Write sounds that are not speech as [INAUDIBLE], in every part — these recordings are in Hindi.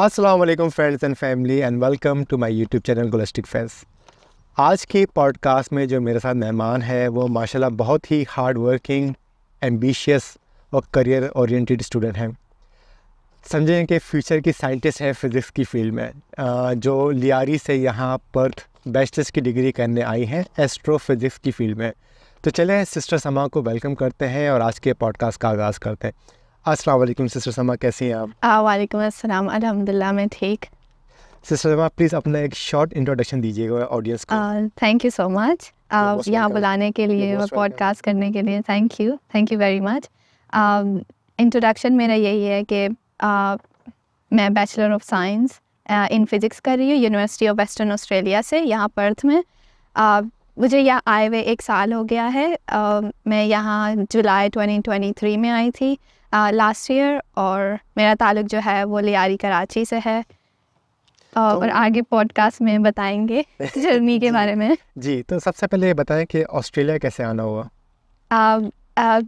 Aslam friends and family and welcome to my YouTube channel Goalistic friends आज के पॉडकास्ट में जो मेरे साथ मेहमान है वो माशाल्लाह बहुत ही हार्ड वर्किंग एम्बिशियस और करियर ओरिएंटेड स्टूडेंट हैं समझें कि फ्यूचर की साइंटिस्ट हैं फिज़िक्स की फील्ड में जो लियारी से यहाँ पर्थ बैचलर्स की डिग्री करने आई हैं फिज़िक्स की फील्ड में तो चले सिस्टर समा को वेलकम करते हैं और आज के पॉडकास्ट का आगाज़ करते हैं अस्सलाम वालेकुम सिस्टर समा कैसी हैं आप वालेकुम अस्सलाम अल्हम्दुलिल्लाह मैं ठीक सिस्टर समा प्लीज़ अपना एक शॉर्ट इंट्रोडक्शन दीजिएगा ऑडियंस को थैंक यू सो मच यहाँ बुलाने के लिए और पॉडकास्ट करने के लिए thank you thank you very much introduction मेरा यही है कि uh, मैं bachelor of science in physics कर रही हूँ यूनिवर्सिटी ऑफ वेस्टर्न ऑस्ट्रेलिया से यहाँ पर्थ में uh, मुझे यहाँ आए हुए एक साल हो गया है uh, मैं यहाँ जुलाई 2023 में आई थी लास्ट ईयर और मेरा ताल्लुक जो है वो लियारी कराची से है और, तो, और आगे पॉडकास्ट में बताएंगे जर्नी [LAUGHS] के बारे में जी तो सबसे पहले ये बताएं कि ऑस्ट्रेलिया कैसे आना हुआ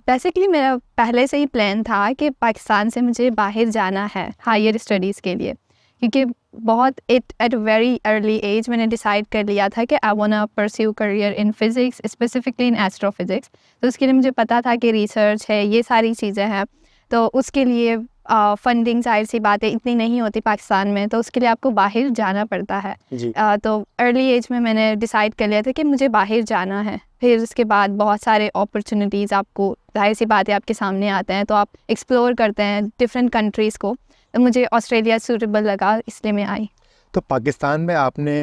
बेसिकली मेरा पहले से ही प्लान था कि पाकिस्तान से मुझे बाहर जाना है हायर स्टडीज़ के लिए क्योंकि बहुत it at very early age मैंने डिसाइड कर लिया था कि I want pursue career in physics specifically in astrophysics तो उसके लिए मुझे पता था कि रिसर्च है ये सारी चीज़ें हैं तो उसके लिए फंडिंग जाहिर सी बात है इतनी नहीं होती पाकिस्तान में तो उसके लिए आपको बाहर जाना पड़ता है आ, तो अर्ली एज में मैंने डिसाइड कर लिया था कि मुझे बाहर जाना है फिर उसके बाद बहुत सारे अपॉर्चुनिटीज़ आपको जाहिर सी बातें आपके सामने आते हैं तो आप एक्सप्लोर करते हैं डिफरेंट कंट्रीज़ को तो मुझे ऑस्ट्रेलिया सूटेबल लगा इसलिए मैं आई तो पाकिस्तान में आपने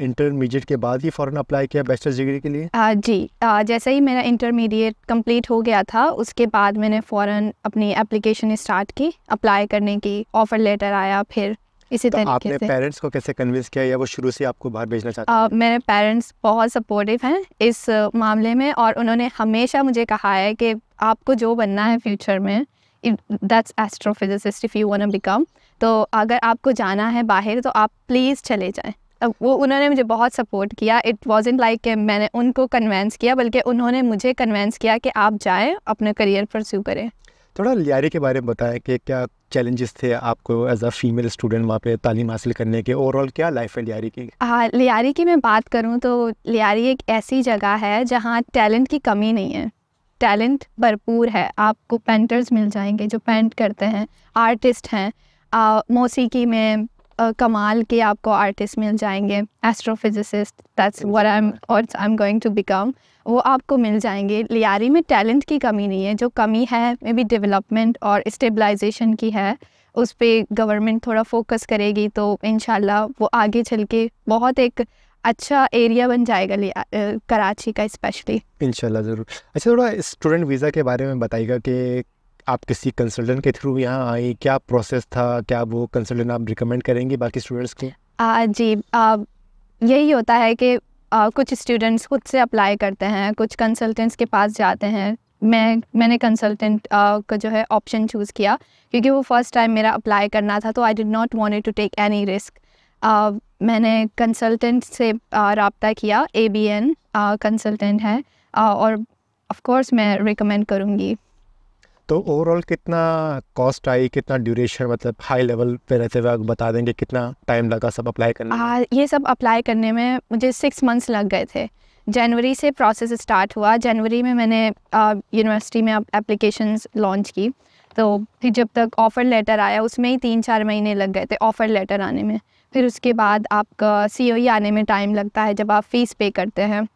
इंटरमीडिएट के बाद ही फॉरन अप्लाई किया बैचलर्स डिग्री के लिए आ, जी आ, जैसे ही मेरा इंटरमीडिएट कंप्लीट हो गया था उसके बाद मैंने फॉरन अपनी एप्लीकेशन स्टार्ट की अप्लाई करने की ऑफ़र लेटर आया फिर इसी तो तरीके आपने से पेरेंट्स को कैसे कन्विंस किया या वो शुरू से आपको बाहर भेजना चाहते हैं मेरे पेरेंट्स बहुत सपोर्टिव हैं इस मामले में और उन्होंने हमेशा मुझे कहा है कि आपको जो बनना है फ्यूचर में that's astrophysicist if you want to become तो अगर आपको जाना है बाहर तो आप प्लीज़ चले जाएँ अब वो उन्होंने मुझे बहुत सपोर्ट किया इट वॉज इन लाइक कि मैंने उनको कन्वेंस किया बल्कि उन्होंने मुझे कन्वेंस किया कि आप जाएँ अपना करियर परस्यू करें थोड़ा लियारी के बारे में बताएं कि क्या चैलेंजेस थे आपको एज अ फीमेल स्टूडेंट वहाँ पे तालीम हासिल करने के ओवरऑल क्या लाइफ है लियारी की हाँ लियारी की मैं बात करूँ तो लियारी एक ऐसी जगह है जहाँ टैलेंट की कमी नहीं है टैलेंट भरपूर है आपको पेंटर्स मिल जाएंगे जो पेंट करते हैं आर्टिस्ट हैं मौसीकी में uh, कमाल के आपको आर्टिस्ट मिल जाएंगे astrophysicist that's what I am और I am going to become वो आपको मिल जाएंगे लियारी में टैलेंट की कमी नहीं है जो कमी है मे बी डेवलपमेंट और स्टेबलाइजेशन की है उस पर गवर्नमेंट थोड़ा फोकस करेगी तो इन वो आगे चल के बहुत एक अच्छा एरिया बन जाएगा लिया कराची का स्पेशली इनशाला ज़रूर अच्छा थोड़ा स्टूडेंट वीज़ा के बारे में बताइएगा कि आप किसी कंसल्टेंट के थ्रू यहाँ आए क्या प्रोसेस था क्या वो कंसल्टेंट आप रिकमेंड करेंगे बाकी स्टूडेंट्स के आ, जी आ, यही होता है कि आ, कुछ स्टूडेंट्स खुद से अप्लाई करते हैं कुछ कंसल्टेंट्स के पास जाते हैं मैं मैंने कंसल्टेंट का जो है ऑप्शन चूज़ किया क्योंकि वो फर्स्ट टाइम मेरा अप्लाई करना था तो I did not want to take any risk मैंने कंसल्टेंट से रबता किया ए बी एन कंसल्टेंट है और ऑफ़ कोर्स मैं रिकमेंड करूँगी तो ओवरऑल कितना कॉस्ट आई कितना ड्यूरेशन मतलब हाई लेवल पे रहते हुए बता देंगे कितना टाइम लगा सब अप्लाई करने हाँ ये सब अप्लाई करने में मुझे सिक्स मंथ्स लग गए थे जनवरी से प्रोसेस स्टार्ट हुआ जनवरी में मैंने यूनिवर्सिटी में एप्लीकेशन लॉन्च की तो फिर जब तक ऑफ़र लेटर आया उसमें ही तीन चार महीने लग गए थे ऑफ़र लेटर आने में फिर उसके बाद आपका सी e आने में टाइम लगता है जब आप फ़ीस पे करते हैं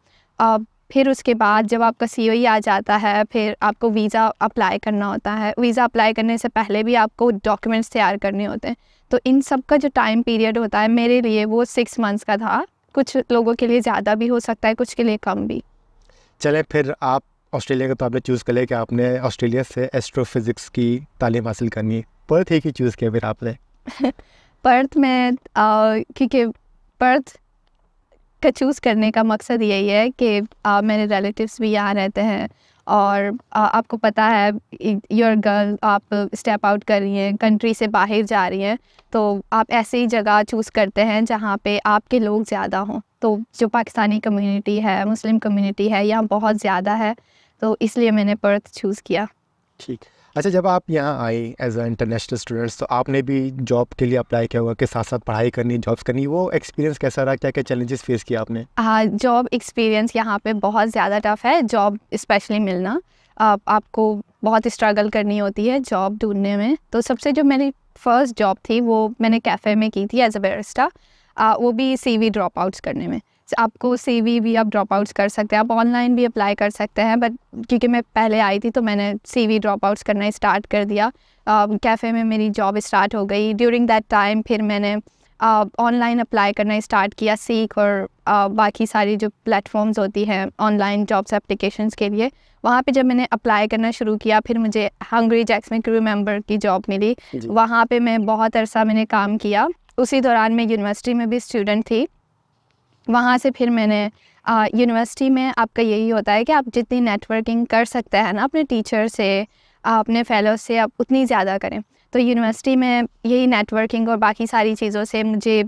फिर उसके बाद जब आपका सी e आ जाता है फिर आपको वीज़ा अप्लाई करना होता है वीज़ा अप्लाई करने से पहले भी आपको डॉक्यूमेंट्स तैयार करने होते हैं तो इन सब का जो टाइम पीरियड होता है मेरे लिए वो सिक्स मंथ्स का था कुछ लोगों के लिए ज़्यादा भी हो सकता है कुछ के लिए कम भी चले फिर आप ऑस्ट्रेलिया का तो आपने चूज़ कर लिया कि आपने ऑस्ट्रेलिया से एस्ट्रोफिज़िक्स की तालीम हासिल करनी पर्थ ही चूज़ किया फिर आपने पर्थ [LAUGHS] में क्योंकि पर्थ इसका चूज़ करने का मकसद यही है कि आ, मेरे रिलेटिव्स भी यहाँ रहते हैं और आ, आपको पता है योर गर्ल आप स्टेप आउट कर रही हैं कंट्री से बाहर जा रही हैं तो आप ऐसे ही जगह चूज़ करते हैं जहाँ पे आपके लोग ज़्यादा हों तो जो पाकिस्तानी कम्युनिटी है मुस्लिम कम्युनिटी है यहाँ बहुत ज़्यादा है तो इसलिए मैंने पर्थ चूज़ किया ठीक अच्छा जब आप यहाँ आए एज अ इंटरनेशनल स्टूडेंट्स तो आपने भी जॉब के लिए अप्लाई किया हुआ कि साथ साथ पढ़ाई करनी जॉब्स करनी वो एक्सपीरियंस कैसा रहा क्या क्या चैलेंजेस फेस किया आपने हाँ जॉब एक्सपीरियंस यहाँ पे बहुत ज़्यादा टफ है जॉब स्पेशली मिलना आप, आपको बहुत स्ट्रगल करनी होती है जॉब ढूंढने में तो सबसे जो मेरी फ़र्स्ट जॉब थी वो मैंने कैफ़े में की थी एज अ बेरिस्टा वो भी सी वी ड्रॉप आउट्स करने में आपको वी भी आप ड्रॉप आउट्स कर सकते हैं आप ऑनलाइन भी अप्लाई कर सकते हैं बट क्योंकि मैं पहले आई थी तो मैंने वी ड्रॉप आउट्स करना स्टार्ट कर दिया कैफ़े में मेरी जॉब स्टार्ट हो गई ड्यूरिंग दैट टाइम फिर मैंने ऑनलाइन अप्लाई करना स्टार्ट किया सीख और uh, बाकी सारी जो प्लेटफॉर्म्स होती हैं ऑनलाइन जॉब्स एप्लीकेशंस के लिए वहाँ पे जब मैंने अप्लाई करना शुरू किया फिर मुझे हंग्री जैक्स में क्रू मेंबर की जॉब मिली वहाँ पे मैं बहुत अरसा मैंने काम किया उसी दौरान मैं यूनिवर्सिटी में भी स्टूडेंट थी वहाँ से फिर मैंने यूनिवर्सिटी में आपका यही होता है कि आप जितनी नेटवर्किंग कर सकते हैं ना अपने टीचर से अपने फेलो से आप उतनी ज़्यादा करें तो यूनिवर्सिटी में यही नेटवर्किंग और बाकी सारी चीज़ों से मुझे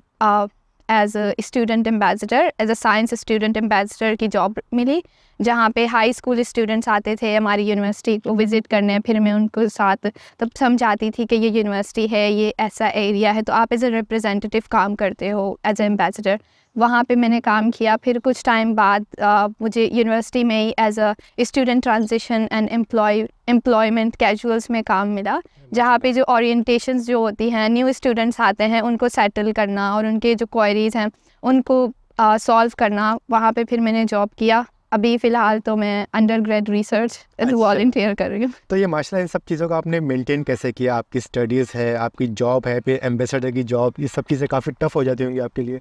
as a student ambassador as a science student ambassador की जॉब मिली जहाँ पे हाई स्कूल स्टूडेंट्स आते थे हमारी यूनिवर्सिटी को विज़िट करने फिर मैं उनको साथ तब समझाती थी कि ये यूनिवर्सिटी है ये ऐसा एरिया है तो आप एज ए रिप्रेजेंटेटिव काम करते हो एज एम्बेसडर वहाँ पे मैंने काम किया फिर कुछ टाइम बाद आ, मुझे यूनिवर्सिटी में ही as a student transition and employ employment casuals में काम मिला जहाँ पे जो ओरिएंटेशंस जो होती हैं न्यू स्टूडेंट्स आते हैं उनको सेटल करना और उनके जो क्वारीज़ हैं उनको सॉल्व करना वहाँ पे फिर मैंने जॉब किया अभी फ़िलहाल तो मैं अंडर ग्रेड रिसर्च वॉल्टियर कर रही हूँ तो ये माशाल्लाह इन सब चीज़ों का आपने मेंटेन कैसे किया आपकी स्टडीज़ है आपकी जॉब है फिर एम्बेसडर की जॉब ये सब चीज़ें काफ़ी टफ हो जाती होंगी आपके लिए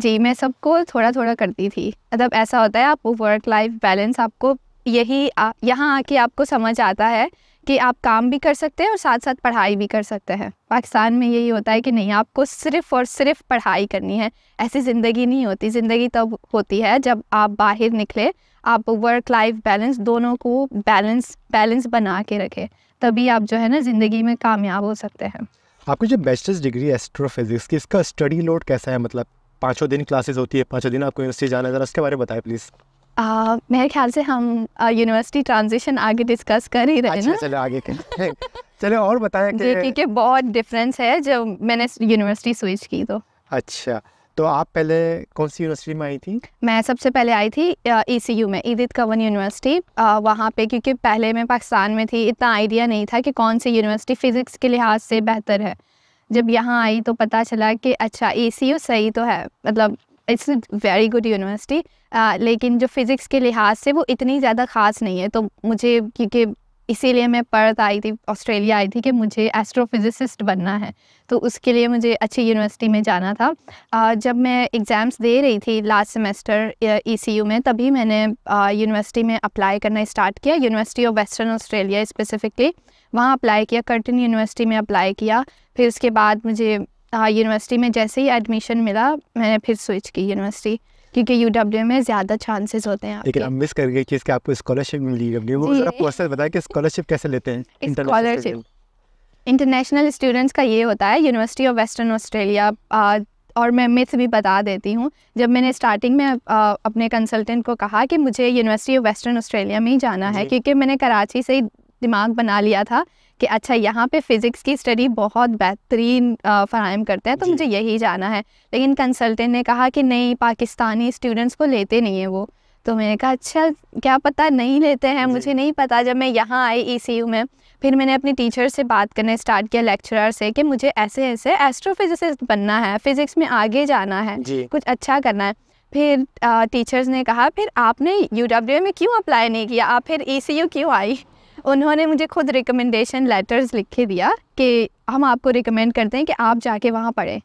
जी मैं सबको थोड़ा थोड़ा करती थी मतलब ऐसा होता है आप वर्क लाइफ बैलेंस आपको यही यहाँ आके आपको समझ आता है कि आप काम भी कर सकते हैं और साथ साथ पढ़ाई भी कर सकते हैं पाकिस्तान में यही होता है कि नहीं आपको सिर्फ़ और सिर्फ पढ़ाई करनी है ऐसी ज़िंदगी नहीं होती ज़िंदगी तब होती है जब आप बाहर निकले आप वर्क लाइफ बैलेंस दोनों को बैलेंस बैलेंस बना के रखें तभी आप जो है ना ज़िंदगी में कामयाब हो सकते हैं आपकी जो बैचलर्स डिग्री एस्ट्रोफिजिक्स की इसका स्टडी लोड कैसा है मतलब पाँचों दिन क्लासेस होती है पाँचों दिन आपको यूनिवर्सिटी जाना ज़रा उसके बारे में बताएं प्लीज़ आ, मेरे ख्याल से हम यूनिवर्सिटी ट्रांजिशन आगे डिस्कस कर ही रहे अच्छा, चलो आगे [LAUGHS] चले और बताएं कि जेके के बहुत डिफरेंस है जब मैंने यूनिवर्सिटी स्विच की तो अच्छा तो आप पहले कौन सी यूनिवर्सिटी में आई थी मैं सबसे पहले आई थी ई सी यू में ईदित कवन यूनिवर्सिटी वहाँ पे क्योंकि पहले मैं पाकिस्तान में थी इतना आइडिया नहीं था कि कौन सी यूनिवर्सिटी फ़िज़िक्स के लिहाज से बेहतर है जब यहाँ आई तो पता चला कि अच्छा ए e सही तो है मतलब इट्स वेरी गुड यूनिवर्सिटी लेकिन जो फिज़िक्स के लिहाज से वो इतनी ज़्यादा ख़ास नहीं है तो मुझे क्योंकि इसीलिए मैं पर्थ आई थी ऑस्ट्रेलिया आई थी कि मुझे एस्ट्रोफिजिसिस्ट बनना है तो उसके लिए मुझे अच्छी यूनिवर्सिटी में जाना था uh, जब मैं एग्ज़ाम्स दे रही थी लास्ट सेमेस्टर ई में तभी मैंने यूनिवर्सिटी uh, में अप्लाई करना स्टार्ट किया university of Western Australia specifically वहाँ अप्लाई किया कर्टन यूनिवर्सिटी में अप्लाई किया फिर उसके बाद मुझे यूनिवर्सिटी में जैसे ही एडमिशन मिला मैंने फिर स्विच की यूनिवर्सिटी क्योंकि यू में ज़्यादा चांसेस होते हैं लेकिन मिस कर गए कि इसके आपको स्कॉलरशिप मिली है वो जरा प्रोसेस बताया कि स्कॉलरशिप कैसे लेते हैं स्कॉलरशिप इंटरनेशनल स्टूडेंट्स का ये होता है यूनिवर्सिटी ऑफ वेस्टर्न ऑस्ट्रेलिया और मैं मिथ भी बता देती हूँ जब मैंने स्टार्टिंग में आ, अपने कंसल्टेंट को कहा कि मुझे यूनिवर्सिटी ऑफ वेस्टर्न ऑस्ट्रेलिया में ही जाना है क्योंकि मैंने कराची से ही दिमाग बना लिया था कि अच्छा यहाँ पे फ़िज़िक्स की स्टडी बहुत बेहतरीन फराहम करते हैं तो मुझे यही जाना है लेकिन कंसल्टेंट ने कहा कि नहीं पाकिस्तानी स्टूडेंट्स को लेते नहीं हैं वो तो मैंने कहा अच्छा क्या पता नहीं लेते हैं मुझे नहीं पता जब मैं यहाँ आई ई e में फिर मैंने अपने टीचर से बात करने स्टार्ट किया लेक्चरर से कि मुझे ऐसे ऐसे एस्ट्रोफिजिसिस्ट बनना है फिज़िक्स में आगे जाना है कुछ अच्छा करना है फिर टीचर्स ने कहा फिर आपने यू में क्यों अप्लाई नहीं किया आप फिर ई e क्यों आई उन्होंने मुझे खुद रिकमेंडेशन लेटर्स लिखे दिया कि हम आपको रिकमेंड करते हैं कि आप जाके वहाँ पढ़ें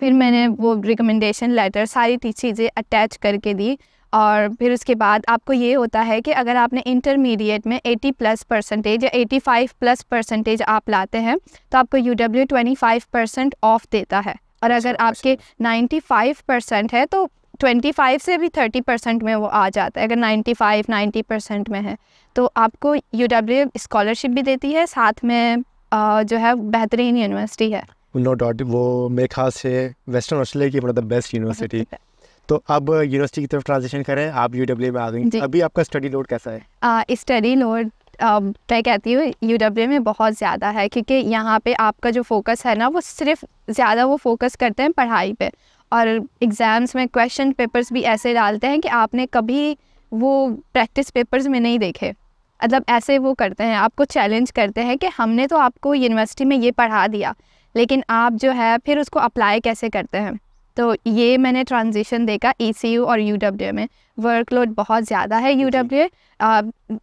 फिर मैंने वो रिकमेंडेशन लेटर सारी चीज़ें अटैच करके दी और फिर उसके बाद आपको ये होता है कि अगर आपने इंटरमीडिएट में 80 प्लस परसेंटेज या 85 प्लस परसेंटेज आप लाते हैं तो आपको U W twenty five percent off देता है और अगर आपके 95 अच्छा, परसेंट अच्छा। है तो 25 से भी 30 परसेंट में वो आ जाता है अगर 95 90 परसेंट में है तो आपको यू डब्ल्यू स्कॉलरशिप भी देती है साथ में आ, जो है बेहतरीन यूनिवर्सिटी है नो डाउट वो मेरे खास से वेस्टर्न ऑस्ट्रेलिया की मतलब बेस्ट यूनिवर्सिटी तो अब यूनिवर्सिटी की तरफ ट्रांजेक्शन करें आप यू में आ गई अभी आपका स्टडी लोड कैसा है स्टडी लोड मैं कहती हूँ यू में बहुत ज़्यादा है क्योंकि यहाँ पे आपका जो फोकस है ना वो सिर्फ ज़्यादा वो फोकस करते हैं पढ़ाई पे और एग्ज़ाम्स में क्वेश्चन पेपर्स भी ऐसे डालते हैं कि आपने कभी वो प्रैक्टिस पेपर्स में नहीं देखे मतलब ऐसे वो करते हैं आपको चैलेंज करते हैं कि हमने तो आपको यूनिवर्सिटी में ये पढ़ा दिया लेकिन आप जो है फिर उसको अप्लाई कैसे करते हैं तो ये मैंने ट्रांजिशन देखा ई और यू में वर्कलोड बहुत ज़्यादा है यू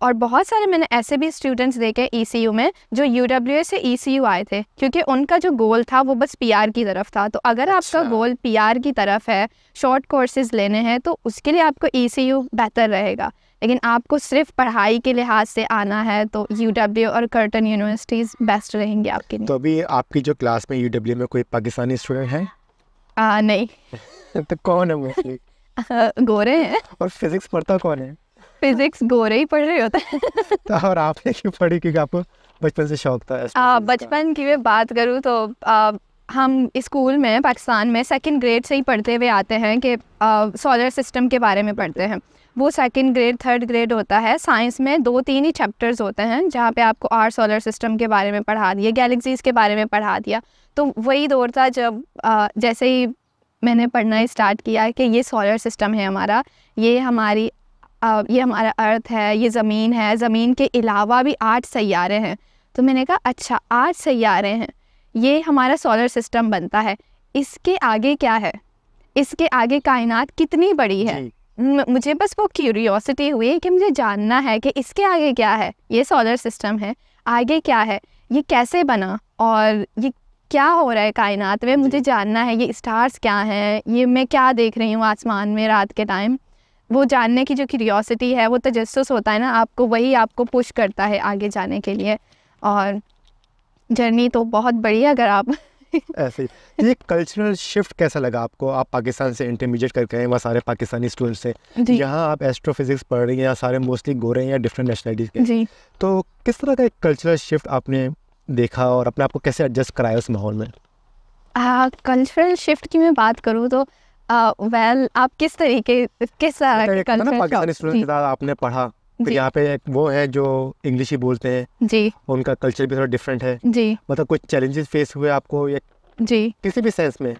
और बहुत सारे मैंने ऐसे भी स्टूडेंट्स देखे ई में जो यू से ई आए थे क्योंकि उनका जो गोल था वो बस पी की तरफ था तो अगर अच्छा। आपका गोल पी की तरफ है शॉर्ट कोर्सेज लेने हैं तो उसके लिए आपको ई बेहतर रहेगा लेकिन आपको सिर्फ पढ़ाई के लिहाज से आना है तो यू और कर्टन यूनिवर्सिटीज़ बेस्ट रहेंगे आपके लिए तो अभी आपकी जो क्लास में यू में कोई पाकिस्तानी स्टूडेंट हैं आ, नहीं [LAUGHS] तो कौन है मोस्टली [LAUGHS] गोरे हैं और फिजिक्स पढ़ता कौन है फिजिक्स गोरे ही पढ़ रहे होते हैं [LAUGHS] तो और आपने क्यों पढ़ी क्योंकि आपको बचपन से शौक था बचपन की मैं बात करूँ तो आ, हम स्कूल में पाकिस्तान में सेकंड ग्रेड से ही पढ़ते हुए आते हैं कि सोलर सिस्टम के बारे में पढ़ते हैं वो सेकेंड ग्रेड थर्ड ग्रेड होता है साइंस में दो तीन ही चैप्टर्स होते हैं जहाँ पे आपको आर सोलर सिस्टम के बारे में पढ़ा दिया गैलेक्सीज़ के बारे में पढ़ा दिया तो वही दौर था जब आ, जैसे ही मैंने पढ़ना स्टार्ट किया कि ये सोलर सिस्टम है हमारा ये हमारी आ, ये हमारा अर्थ है ये ज़मीन है ज़मीन के अलावा भी आठ सैारे हैं तो मैंने कहा अच्छा आठ सैारे हैं ये हमारा सोलर सिस्टम बनता है इसके आगे क्या है इसके आगे कायनात कितनी बड़ी है मुझे बस वो क्यूरियोसिटी हुई कि मुझे जानना है कि इसके आगे क्या है ये सोलर सिस्टम है आगे क्या है ये कैसे बना और ये क्या हो रहा है कायनात में मुझे जानना है ये स्टार्स क्या हैं ये मैं क्या देख रही हूँ आसमान में रात के टाइम वो जानने की जो क्यूरियोसिटी है वो तजस्स होता है ना आपको वही आपको पुश करता है आगे जाने के लिए और जर्नी तो बहुत बड़ी है अगर आप ऐसे ही तो ये कल्चरल शिफ्ट कैसा लगा आपको आप पाकिस्तान से इंटरमीडिएट करके आए वहाँ सारे पाकिस्तानी स्टूडेंट्स से यहाँ आप एस्ट्रोफिजिक्स पढ़ रही हैं यहाँ सारे मोस्टली गोरे हैं या डिफरेंट नेशनलिटीज़ के जी तो किस तरह का एक कल्चरल शिफ्ट आपने देखा और अपने आपको कैसे एडजस्ट कराया उस माहौल में कल्चरल शिफ्ट की मैं बात करूँ तो वेल uh, well, आप किस तरीके किस तरह मतलब तो पाकिस्तानी स्टूडेंट के साथ आपने पढ़ा फिर यहाँ पे एक वो है जो इंग्लिश ही बोलते हैं जी उनका कल्चर भी थोड़ा डिफरेंट है जी मतलब कुछ चैलेंजेस फेस हुए आपको या जी किसी भी सेंस में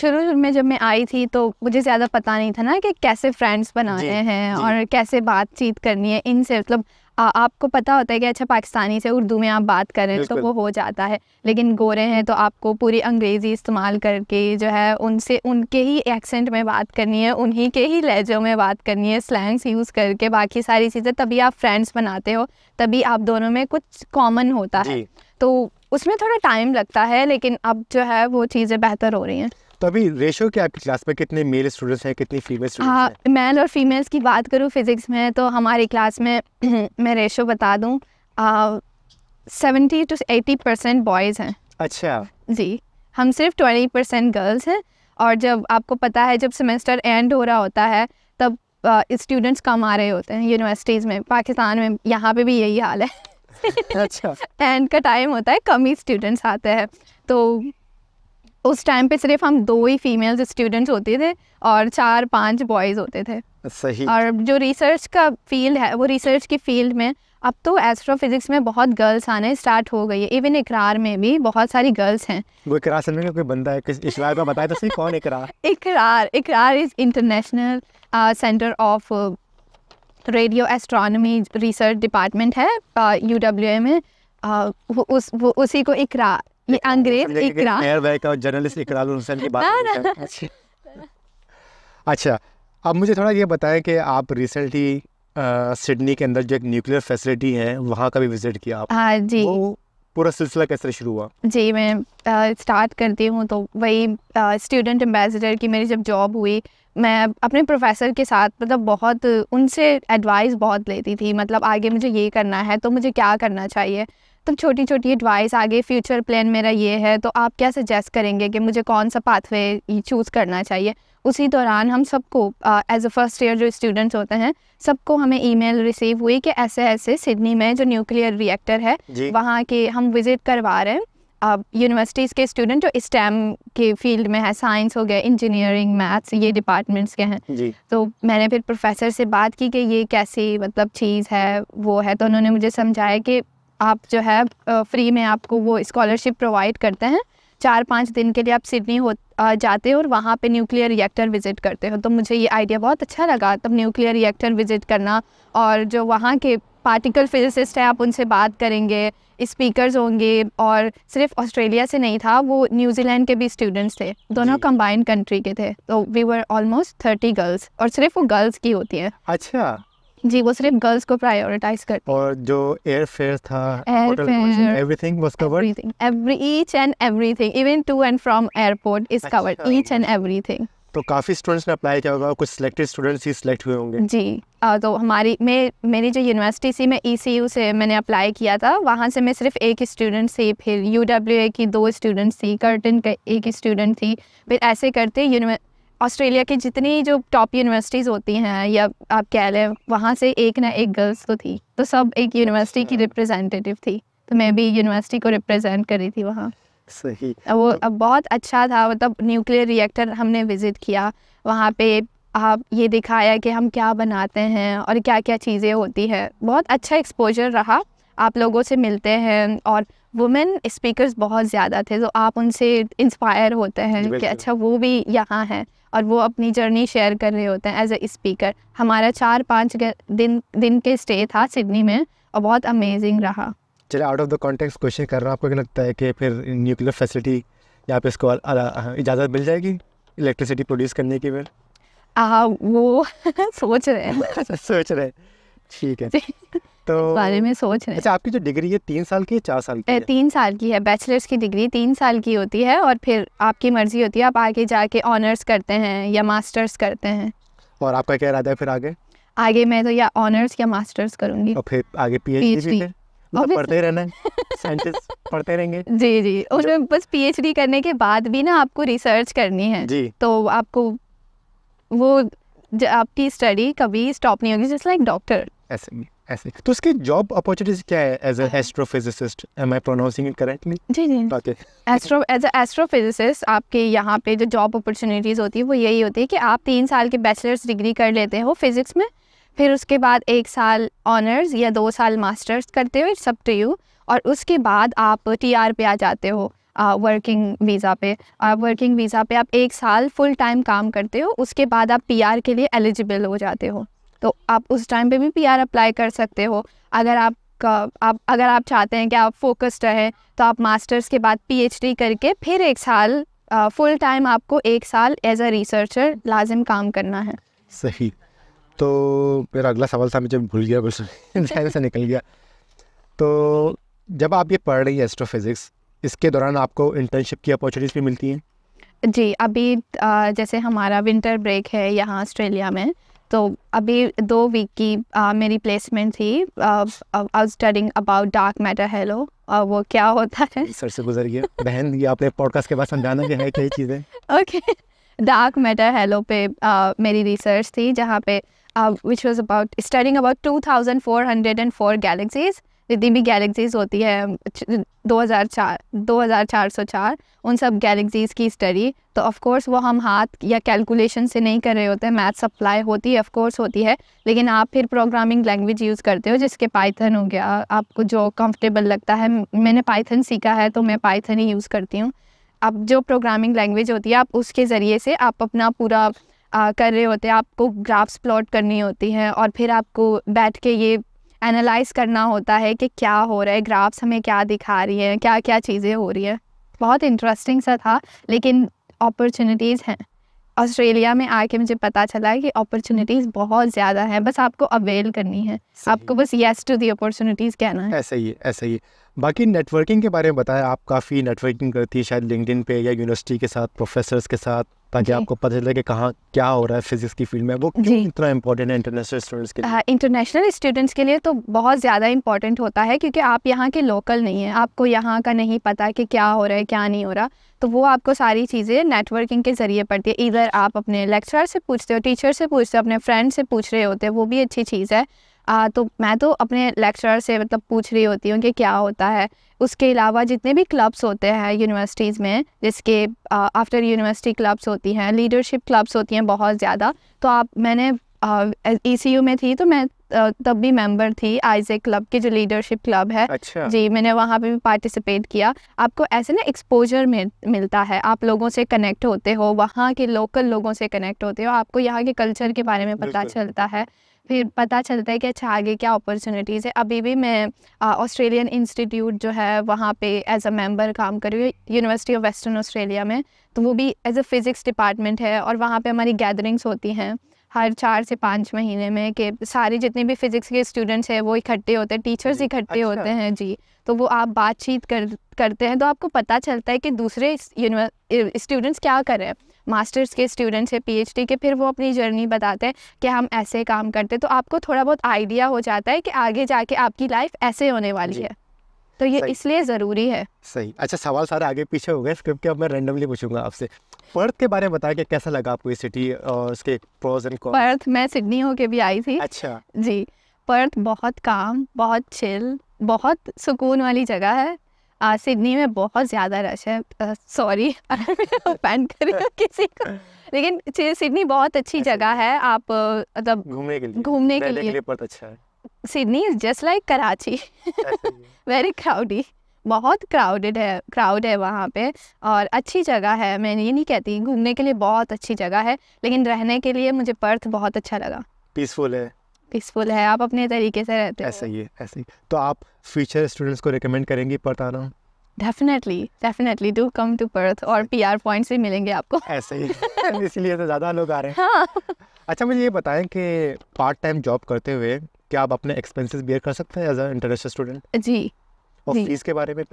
शुरू शुरू में जब मैं आई थी तो मुझे ज़्यादा पता नहीं था ना कि कैसे फ्रेंड्स बनाने हैं और कैसे बातचीत करनी है इनसे मतलब तो आ, आपको पता होता है कि अच्छा पाकिस्तानी से उर्दू में आप बात करें तो वो हो जाता है लेकिन गोरे हैं तो आपको पूरी अंग्रेज़ी इस्तेमाल करके जो है उनसे उनके ही एक्सेंट में बात करनी है उन्हीं के ही लहजों में बात करनी है स्लैंग्स यूज़ करके बाकी सारी चीज़ें तभी आप फ्रेंड्स बनाते हो तभी आप दोनों में कुछ कॉमन होता है तो उसमें थोड़ा टाइम लगता है लेकिन अब जो है वो चीज़ें बेहतर हो रही हैं तो अभी रेशो क्या आपकी क्लास में कितने मेल स्टूडेंट्स हैं कितनी फीमेल स्टूडेंट्स हाँ मेल और फीमेल्स की बात करूँ फिजिक्स में तो हमारी क्लास में [CLEARS THROAT] मैं रेशो बता दूँ seventy two eighty percent boys हैं अच्छा जी हम सिर्फ ट्वेंटी परसेंट गर्ल्स हैं और जब आपको पता है जब सेमेस्टर एंड हो रहा होता है तब स्टूडेंट्स कम आ रहे होते हैं यूनिवर्सिटीज़ में पाकिस्तान में यहाँ पे भी यही हाल है [LAUGHS] अच्छा एंड [LAUGHS] का टाइम होता है कम ही स्टूडेंट्स आते हैं तो उस टाइम पे सिर्फ हम दो ही फीमेल्स स्टूडेंट्स होते थे और चार पांच बॉयज़ होते थे सही और जो रिसर्च का फील्ड है वो रिसर्च की फील्ड में अब तो एस्ट्रोफिजिक्स में बहुत गर्ल्स आने स्टार्ट हो गई है इवन इकरार में भी बहुत सारी गर्ल्स हैं वो इकरार समझ में कोई बंदा है किस इकरार का बताया तो सही कौन ICRAR [LAUGHS] ICRAR ICRAR is International Centre of Radio Astronomy Research department है यू uh, में uh, वो उस वो उसी को इकरार ये अंग्रेज इकरार और जर्नलिस्ट इकरार हुसैन की बात अच्छा।, अच्छा अब मुझे थोड़ा ये बताएं कि आप रिसेंटली सिडनी के अंदर जो एक न्यूक्लियर फैसिलिटी है वहाँ का भी विजिट किया आप हाँ जी वो पूरा सिलसिला कैसे शुरू हुआ जी मैं आ, स्टार्ट करती हूँ तो वही स्टूडेंट एम्बेसडर की मेरी जब जॉब हुई मैं अपने प्रोफेसर के साथ मतलब बहुत उनसे एडवाइस बहुत लेती थी मतलब आगे मुझे ये करना है तो मुझे क्या करना चाहिए तो छोटी छोटी एडवाइस आगे फ्यूचर प्लान मेरा ये है तो आप क्या सजेस्ट करेंगे कि मुझे कौन सा पाथवे चूज़ करना चाहिए उसी दौरान हम सबको एज अ फर्स्ट ईयर जो स्टूडेंट्स होते हैं सबको हमें ईमेल रिसीव हुई कि ऐसे ऐसे सिडनी में जो न्यूक्लियर रिएक्टर है वहाँ के हम विज़िट करवा रहे हैं यूनिवर्सिटीज़ के स्टूडेंट जो स्टेम के फील्ड में है साइंस हो गया इंजीनियरिंग मैथ्स ये डिपार्टमेंट्स के हैं तो मैंने फिर प्रोफेसर से बात की कि ये कैसी मतलब चीज़ है वो है तो उन्होंने मुझे समझाया कि आप जो है फ्री में आपको वो स्कॉलरशिप प्रोवाइड करते हैं चार पाँच दिन के लिए आप सिडनी हो जाते हो और वहाँ पे न्यूक्लियर रिएक्टर विज़िट करते हो तो मुझे ये आइडिया बहुत अच्छा लगा तब न्यूक्लियर रिएक्टर विज़िट करना और जो वहाँ के पार्टिकल फिजिसिस्ट हैं आप उनसे बात करेंगे स्पीकर्स होंगे और सिर्फ ऑस्ट्रेलिया से नहीं था वो न्यूजीलैंड के भी स्टूडेंट्स थे दोनों कंबाइंड कंट्री के थे तो we were almost thirty girls और सिर्फ वो गर्ल्स की होती है अच्छा जी वो सिर्फ गर्ल्स को प्रायोरिटाइज कर और जो एयर फेयर था air everything was covered every each and everything even to and from airport is covered each and everything तो काफ़ी स्टूडेंट्स ने अप्लाई किया होगा कुछ सिलेक्टेड स्टूडेंट्स ही सिलेक्ट हुए होंगे जी आ, तो हमारी मैं मेरी जो यूनिवर्सिटी थी मैं ई e से मैंने अप्लाई किया था वहाँ से मैं सिर्फ एक स्टूडेंट थी फिर यू की दो स्टूडेंट्स थी कर्टन का एक स्टूडेंट थी फिर ऐसे करते यूनिवर्स ऑस्ट्रेलिया की जितनी जो टॉप यूनिवर्सिटीज़ होती हैं या आप कह लें वहाँ से एक ना एक गर्ल्स तो थी तो सब एक यूनिवर्सिटी की रिप्रेजेंटेटिव अच्छा। थी तो मैं भी यूनिवर्सिटी को रिप्रेजेंट करी थी वहाँ सही वो तो अब बहुत अच्छा था मतलब न्यूक्लियर रिएक्टर हमने विज़िट किया वहाँ पे आप ये दिखाया कि हम क्या बनाते हैं और क्या क्या चीज़ें होती हैं बहुत अच्छा एक्सपोजर रहा आप लोगों से मिलते हैं और वुमेन स्पीकर्स बहुत ज़्यादा थे तो आप उनसे इंस्पायर होते हैं कि अच्छा वो भी यहाँ हैं और वो अपनी जर्नी शेयर कर रहे होते हैं एज ए स्पीकर हमारा चार पाँच दिन दिन के स्टे था सिडनी में और बहुत अमेजिंग रहा चलिए out of the context question कर रहा हूँ आपको क्या लगता है कि फिर न्यूक्लियर फैसिलिटी यहाँ पे इसको इजाज़त मिल जाएगी इलेक्ट्रिसिटी प्रोड्यूस करने की फिर वो [LAUGHS] सोच रहे हैं [LAUGHS] सोच रहे हैं ठीक है [LAUGHS] तो बारे में सोच रहे अच्छा आपकी जो डिग्री है तीन साल की है चार साल की है? तीन साल की है बैचलर्स की डिग्री तीन साल की होती है और फिर आपकी मर्जी होती है आप आगे जाके ऑनर्स करते हैं या मास्टर्स करते हैं और आपका क्या इरादा है फिर आगे आगे मैं तो या ऑनर्स या मास्टर्स करूंगी और फिर आगे पीएचडी भी मतलब पढ़ते रहना साइंटिस्ट [LAUGHS] पढ़ते रहेंगे जी जी उसमें बस पीएचडी करने के बाद भी ना आपको रिसर्च करनी है जी तो आपको वो आपकी स्टडी कभी स्टॉप नहीं होगी जस्ट लाइक डॉक्टर ऐसे ऐसे तो उसके जॉब अपॉर्चुनिटीज क्या है as astrophysicist am I pronouncing it correctly जी जी ओके एस्ट्रो एज एस्ट्रोफिजिसिस्ट आपके यहाँ पे जो जॉब अपॉर्चुनिटीज़ होती है वो यही होती है कि आप तीन साल के बैचलर्स डिग्री कर लेते हो फिज़िक्स में फिर उसके बाद एक साल ऑनर्स या दो साल मास्टर्स करते हो सब टू यू और उसके बाद आप टी आर पे आ जाते हो वर्किंग वीज़ा पे वर्किंग वीज़ा पे आप एक साल फुल टाइम काम करते हो उसके बाद आप पी आर के लिए एलिजिबल हो जाते हो तो आप उस टाइम पे भी पीआर अप्लाई कर सकते हो अगर आप आप अगर आप चाहते हैं कि आप फोकस्ड रहें तो आप मास्टर्स के बाद पीएचडी करके फिर एक साल फुल टाइम आपको एक साल एज अ रिसर्चर लाजिम काम करना है सही तो मेरा अगला सवाल था मुझे भूल गया कुछ [LAUGHS] से निकल गया तो जब आप ये पढ़ रही हैं एस्ट्रोफिज़िक्स इसके दौरान आपको इंटर्नशिप की अपॉर्चुनिटीज़ भी मिलती हैं जी अभी जैसे हमारा विंटर ब्रेक है यहाँ ऑस्ट्रेलिया में तो अभी दो वीक की आ, मेरी प्लेसमेंट थी studying about dark matter halo और वो क्या होता है सर से गुजर गया बहन ये आपने पॉडकास्ट के बाद समझाना कि है क्या चीज़ें ओके डार्क मैटर हेलो पे आ, मेरी रिसर्च थी जहाँ पे which was about studying about two thousand four hundred and four galaxies जितनी भी गैलेक्सीज होती है 2004 2404 उन सब गैलेक्सीज़ की स्टडी तो ऑफ कोर्स वो हम हाथ या कैलकुलेशन से नहीं कर रहे होते हैं मैथ्स अप्लाई होती है ऑफ कोर्स होती है लेकिन आप फिर प्रोग्रामिंग लैंग्वेज यूज़ करते हो जिसके पाइथन हो गया आपको जो कंफर्टेबल लगता है मैंने पाइथन सीखा है तो मैं पाइथन ही यूज़ करती हूँ अब जो प्रोग्रामिंग लैंग्वेज होती है आप उसके ज़रिए से आप अपना पूरा आ, कर रहे होते हैं आपको ग्राफ्स प्लॉट करनी होती है और फिर आपको बैठ के ये एनालाइज करना होता है कि क्या हो रहा है ग्राफ्स हमें क्या दिखा रही हैं क्या क्या चीज़ें हो रही हैं बहुत इंटरेस्टिंग सा था लेकिन अपॉर्चुनिटीज़ हैं ऑस्ट्रेलिया में आके मुझे पता चला कि अपॉर्चुनिटीज़ बहुत ज़्यादा हैं बस आपको अवेल करनी है आपको बस येस टू दी अपॉर्चुनिटीज़ कहना है ऐसा ही है ऐसा ही है बाकी नेटवर्किंग के बारे में बताएं आप काफ़ी नेटवर्किंग करती है शायद लिंकडिन पे या यूनिवर्सिटी के साथ प्रोफेसर्स के साथ ताकि आपको पता चले कि कहाँ क्या हो रहा है फिजिक्स की फील्ड में वो क्यों इतना इम्पोर्टेंट है इंटरनेशनल स्टूडेंट्स के लिए इंटरनेशनल हाँ, स्टूडेंट्स के लिए तो बहुत ज़्यादा इंपॉर्टेंट होता है क्योंकि आप यहाँ के लोकल नहीं हैं आपको यहाँ का नहीं पता कि क्या हो रहा है क्या नहीं हो रहा तो वो आपको सारी चीज़ें नेटवर्किंग के ज़रिए पड़ती है इधर आप अपने लेक्चरर से पूछते हो टीचर से पूछते हो अपने फ्रेंड से पूछ रहे होते हैं वो भी अच्छी चीज़ है आ, तो मैं तो अपने लेक्चरर से मतलब पूछ रही होती हूँ कि क्या होता है उसके अलावा जितने भी क्लब्स होते हैं यूनिवर्सिटीज़ में जिसके आफ्टर यूनिवर्सिटी क्लब्स होती हैं लीडरशिप क्लब्स होती हैं बहुत ज़्यादा तो आप मैंने ई e में थी तो मैं तब भी मेंबर थी आइजे क्लब की जो लीडरशिप क्लब है अच्छा। जी मैंने वहाँ पे भी पार्टिसिपेट किया आपको ऐसे ना एक्सपोजर मिल, मिलता है आप लोगों से कनेक्ट होते हो वहाँ के लोकल लोगों से कनेक्ट होते हो आपको यहाँ के कल्चर के बारे में पता चलता है फिर पता चलता है कि अच्छा आगे क्या अपॉर्चुनिटीज़ है अभी भी मैं ऑस्ट्रेलियन इंस्टीट्यूट जो है वहाँ पे एज अ मेंबर काम कर रही हूँ यूनिवर्सिटी ऑफ वेस्टर्न ऑस्ट्रेलिया में तो वो भी एज अ फ़िज़िक्स डिपार्टमेंट है और वहाँ पे हमारी गैदरिंग्स होती हैं हर चार से पाँच महीने में कि सारे जितने भी फिज़िक्स के स्टूडेंट्स हैं वो इकट्ठे होते हैं टीचर्स इकट्ठे अच्छा। होते हैं जी तो वो आप बातचीत कर करते हैं तो आपको पता चलता है कि दूसरे स्टूडेंट्स क्या कर रहे हैं मास्टर्स के स्टूडेंट्स हैं पीएचडी के फिर वो अपनी जर्नी बताते हैं कि हम ऐसे काम करते हैं तो आपको थोड़ा बहुत आइडिया हो जाता है कि आगे जाके आपकी लाइफ ऐसे होने वाली है तो ये इसलिए ज़रूरी है सही अच्छा सवाल सारे आगे पीछे हो गए स्क्रिप्ट के अब मैं रैंडमली पूछूंगा आपसे पर्थ के बारे में बताया कि कैसा लगा आपको ये सिटी और उसके प्रोज एंड कॉन्स पर्थ मैं सिडनी होके भी आई थी अच्छा जी पर्थ बहुत काम बहुत चिल बहुत सुकून वाली जगह है सिडनी में बहुत ज़्यादा रश है सॉरी पैन करें किसी को लेकिन सिडनी बहुत अच्छी जगह है आप मतलब घूमने के लिए घूमने के लिए बहुत अच्छा है Sydney is just like Karachi very crowdy [LAUGHS] बहुत क्राउडेड है क्राउड है वहाँ पे और अच्छी जगह है मैं ये नहीं कहती घूमने के लिए बहुत अच्छी जगह है लेकिन रहने के लिए मुझे पर्थ बहुत अच्छा लगा पीसफुल है पीसफुल है आप अपने तरीके से रहते ऐसे ही है ऐसा ही तो आप फ्यूचर स्टूडेंट्स को रिकमेंड करेंगी आना definitely definitely do come to Perth और पी आर पॉइंट्स भी मिलेंगे आपको ऐसे ही [LAUGHS] इसलिए तो ज़्यादा लोग आ रहे हैं हाँ। अच्छा मुझे ये बताएं कि पार्ट टाइम जॉब करते हुए क्या आप अपने एक्सपेंसेस बेयर कर सकते हैं एज अ इंटरनेशनल स्टूडेंट जी और फीस के बारे में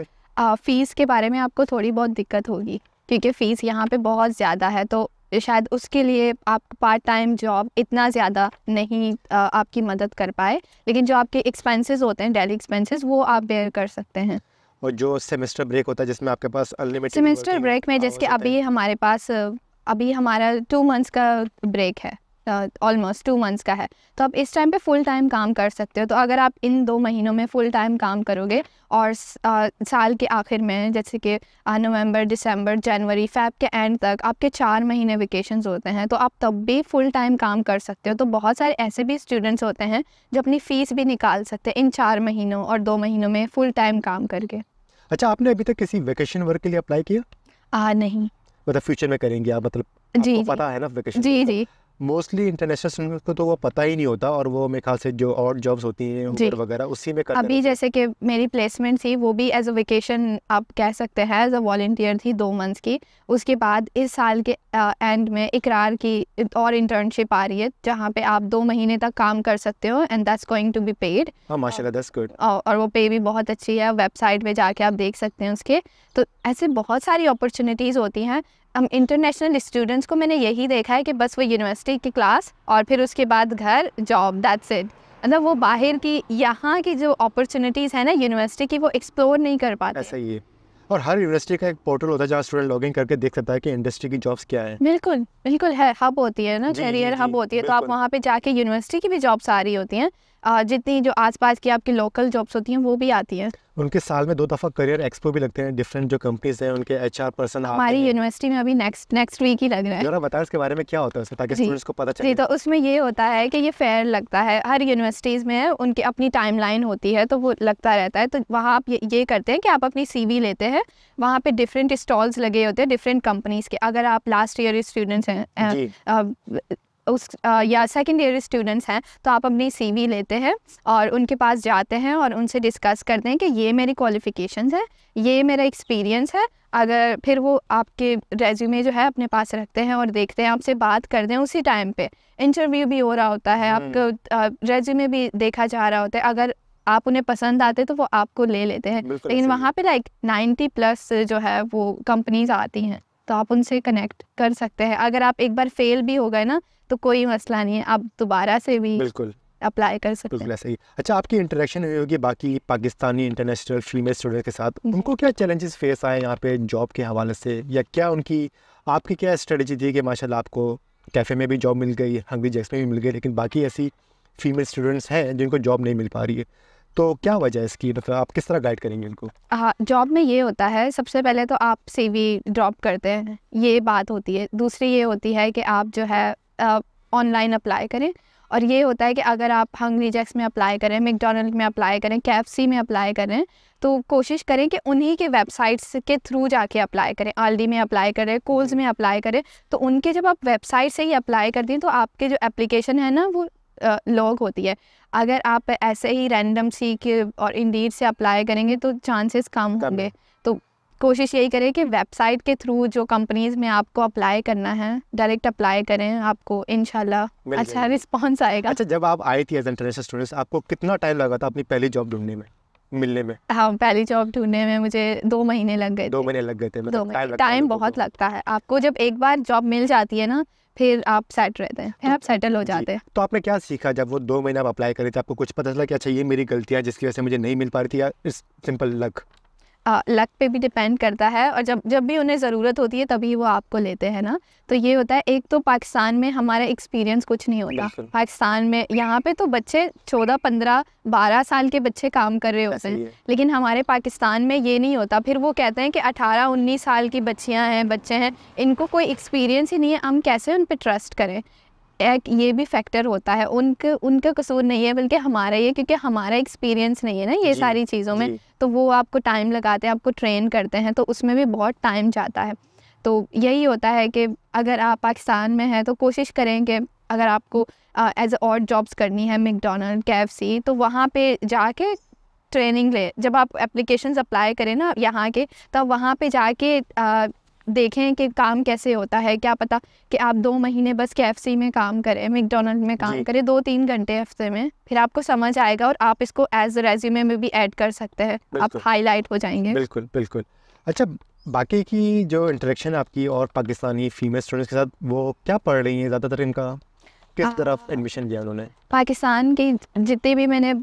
फीस के बारे में आपको थोड़ी बहुत दिक्कत होगी क्योंकि फ़ीस यहाँ पे बहुत ज़्यादा है तो शायद उसके लिए आप पार्ट टाइम जॉब इतना ज़्यादा नहीं आ, आपकी मदद कर पाए लेकिन जो आपके एक्सपेंसेस होते हैं डेली एक्सपेंसेस वो आप बेयर कर सकते हैं और जो सेमेस्टर ब्रेक होता है जिसमें आपके पास अनलिमिटेड सेमेस्टर ब्रेक में जैसे अभी हमारे पास अभी हमारा टू मंथ्स का ब्रेक है ऑलमोस्ट टू मंथ्स का है तो आप इस टाइम पे फुल टाइम काम कर सकते हो तो अगर आप इन दो महीनों में फुल टाइम काम करोगे और uh, साल के आखिर में जैसे कि नवंबर दिसंबर जनवरी फैब के एंड तक आपके चार महीने वेकेशंस होते हैं तो आप तब भी फुल टाइम काम कर सकते हो तो बहुत सारे ऐसे भी स्टूडेंट्स होते हैं जो अपनी फ़ीस भी निकाल सकते हैं इन चार महीनों और दो महीनों में फुल टाइम काम करके अच्छा आपने अभी तक किसी वेकेशन वर्क के लिए अप्लाई किया आ, नहीं मतलब फ्यूचर में करेंगे आप मतलब जी, जी पता है ना वेकेशन जी जी मोस्टली इंटरनेशनल स्टूडेंट्स को तो वो पता ही नहीं होता और वो मेरे ख्याल से जो और जॉब्स होती हैं वगैरह उसी में करते अभी जैसे कि मेरी प्लेसमेंट थी वो भी एज अ वेकेशन आप कह सकते हैं एज अ वॉल्टियर थी दो मंथ्स की उसके बाद इस साल के एंड में इकरार की और इंटर्नशिप आ रही है जहाँ पे आप दो महीने तक काम कर सकते हो and that's going to be paid माशा गुड और वो पे भी बहुत अच्छी है वेबसाइट पर जाके आप देख सकते हैं उसके तो ऐसे बहुत सारी अपॉर्चुनिटीज़ होती हैं हम इंटरनेशनल स्टूडेंट्स को मैंने यही देखा है कि बस वो यूनिवर्सिटी की क्लास और फिर उसके बाद घर जॉब दैट्स इट मतलब वो बाहर की यहाँ की जो अपॉर्चुनिटीज़ है ना यूनिवर्सिटी की वो एक्सप्लोर नहीं कर पाते सही है और हर यूनिवर्सिटी का एक पोर्टल होता है जहाँ स्टूडेंट लॉगिन करके देख सकता है कि इंडस्ट्री की जॉब्स क्या है बिल्कुल बिल्कुल है हब होती है ना करियर हब होती है तो आप वहाँ पे जाके यूनिवर्सिटी की भी जॉब्स आ रही होती हैं जितनी जो आसपास की आपकी लोकल जॉब्स होती हैं वो भी आती हैं उनके साल में दो दफ़ा करियर एक्सपो भी लगते हैं डिफरेंट जो कंपनीज हैं उनके एच आर पर्सन हमारी यूनिवर्सिटी में अभी नेक्स्ट नेक्स्ट वीक ही लग रहा है जरा बताओ इसके बारे में क्या होता है ताकि स्टूडेंट्स को पता चले तो उसमें ये होता है कि ये फेयर लगता है हर यूनिवर्सिटीज़ में उनकी अपनी टाइमलाइन होती है तो वो लगता रहता है तो वहाँ आप ये, ये करते हैं कि आप अपनी सीवी लेते हैं वहाँ पे डिफरेंट स्टॉल्स लगे होते हैं डिफरेंट कंपनीज़ के अगर आप लास्ट ईयर स्टूडेंट्स हैं उस आ, या सेकेंड ईयर स्टूडेंट्स हैं तो आप अपनी सी लेते हैं और उनके पास जाते हैं और उनसे डिस्कस करते हैं कि ये मेरी क्वालिफ़िकेशन है ये मेरा एक्सपीरियंस है अगर फिर वो आपके रेज्यूमे जो है अपने पास रखते हैं और देखते हैं आपसे बात करते हैं उसी टाइम पे इंटरव्यू भी हो रहा होता है आपको रेज्यूमे हम्म। भी देखा जा रहा होता है अगर आप उन्हें पसंद आते तो वो आपको ले लेते हैं लेकिन वहाँ पे लाइक नाइन्टी प्लस जो है वो कंपनीज आती हैं तो आप उनसे कनेक्ट कर सकते हैं अगर आप एक बार फेल भी हो गए ना तो कोई मसला नहीं है आप दोबारा से भी बिल्कुल अप्लाई कर सकते बिल्कुल सही अच्छा आपकी इंटरेक्शन हुई होगी बाकी पाकिस्तानी इंटरनेशनल फीमेल स्टूडेंट के साथ उनको क्या चैलेंजेस फेस आए यहाँ पे जॉब के हवाले से या क्या उनकी आपकी क्या स्ट्रेटजी थी कि माशा आपको कैफ़े में भी जॉब मिल गई हंगरी जैक्स में भी मिल गई लेकिन बाकी ऐसी फीमेल स्टूडेंट्स हैं जिनको जॉब नहीं मिल पा रही है तो क्या वजह इसकी मतलब आप किस तरह गाइड करेंगे इनको हाँ जॉब में ये होता है सबसे पहले तो आप सी ड्रॉप करते हैं ये बात होती है दूसरी ये होती है कि आप जो है ऑनलाइन अप्लाई करें और ये होता है कि अगर आप हंगरी जैक्स में अप्लाई करें मैकडोनल्ड में अप्लाई करें कैफसी में अप्लाई करें तो कोशिश करें कि उन्हीं के वेबसाइट्स के थ्रू जाके अप्लाई करें आल्डी में अप्लाई करें कोल्स में अप्लाई करें तो उनके जब आप वेबसाइट से ही अप्लाई कर दें तो आपके जो एप्लीकेशन है ना वो लॉग होती है अगर आप ऐसे ही रैंडम सी के और इंडीड से अप्लाई करेंगे तो चांसेस कम होंगे कोशिश यही करें कि वेबसाइट के थ्रू जो कंपनीज में आपको अप्लाई करना है डायरेक्ट अप्लाई करें आपको इनशाला अच्छा रिस्पॉन्स आएगा अच्छा जब आप आई थी एज इंटरनेशनल स्टूडेंट्स आपको कितना टाइम लगा था अपनी पहली जॉब ढूंढने में मिलने में हाँ पहली जॉब ढूंढने में मुझे दो महीने लग गए दो महीने लग गए थे टाइम मतलब बहुत लगता है आपको जब एक बार जॉब मिल जाती है ना फिर आप सेट रहते हैं फिर तो, आप सेटल हो जाते हैं तो आपने क्या सीखा जब वो दो महीने आप अप्लाई करे थे आपको कुछ पता चला कि अच्छा ये मेरी गलतियाँ जिसकी वजह से मुझे नहीं मिल पा रही थी या इस सिंपल लक लक पे भी डिपेंड करता है और जब जब भी उन्हें ज़रूरत होती है तभी वो आपको लेते हैं ना तो ये होता है एक तो पाकिस्तान में हमारा एक्सपीरियंस कुछ नहीं होता पाकिस्तान में यहाँ पे तो बच्चे चौदह पंद्रह बारह साल के बच्चे काम कर रहे होते हैं लेकिन हमारे पाकिस्तान में ये नहीं होता फिर वो कहते हैं कि अठारह उन्नीस साल की बच्चियाँ हैं बच्चे हैं इनको कोई एक्सपीरियंस ही नहीं है हम कैसे उन पर ट्रस्ट करें एक ये भी फैक्टर होता है उनके उनका कसूर नहीं है बल्कि हमारा ही है क्योंकि हमारा एक्सपीरियंस नहीं है ना ये सारी चीज़ों में तो वो आपको टाइम लगाते हैं आपको ट्रेन करते हैं तो उसमें भी बहुत टाइम जाता है तो यही होता है कि अगर आप पाकिस्तान में हैं तो कोशिश करें कि अगर आपको एज और जॉब्स करनी है मैकडोनल्ड के तो वहाँ पे जाके ट्रेनिंग ले जब आप एप्लीकेशन अप्लाई करें ना यहाँ के तब वहाँ पे जाके देखें कि काम कैसे होता है क्या पता कि आप दो महीने बस के एफ में काम करें मैकडोनल्ड में काम करें दो तीन घंटे हफ्ते में फिर आपको समझ आएगा और आप इसको एज रेज्यूमे में भी ऐड कर सकते हैं आप हाईलाइट हो जाएंगे बिल्कुल बिल्कुल अच्छा बाकी की जो इंटरेक्शन आपकी और पाकिस्तानी फीमेल स्टूडेंट्स के साथ वो क्या पढ़ रही हैं ज़्यादातर इनका किस तरफ एडमिशन लिया उन्होंने पाकिस्तान की जितनी भी मैंने